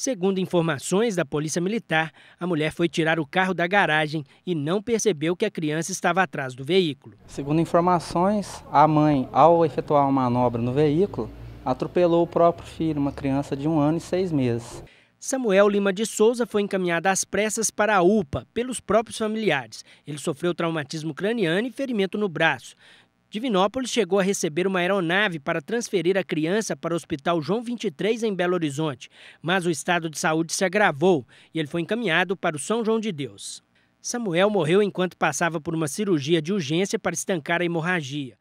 Segundo informações da Polícia Militar, a mulher foi tirar o carro da garagem e não percebeu que a criança estava atrás do veículo. Segundo informações, a mãe, ao efetuar uma manobra no veículo, atropelou o próprio filho, uma criança de um ano e seis meses. Samuel Lima de Souza foi encaminhado às pressas para a UPA pelos próprios familiares. Ele sofreu traumatismo craniano e ferimento no braço. Divinópolis chegou a receber uma aeronave para transferir a criança para o Hospital João 23 em Belo Horizonte, mas o estado de saúde se agravou e ele foi encaminhado para o São João de Deus. Samuel morreu enquanto passava por uma cirurgia de urgência para estancar a hemorragia.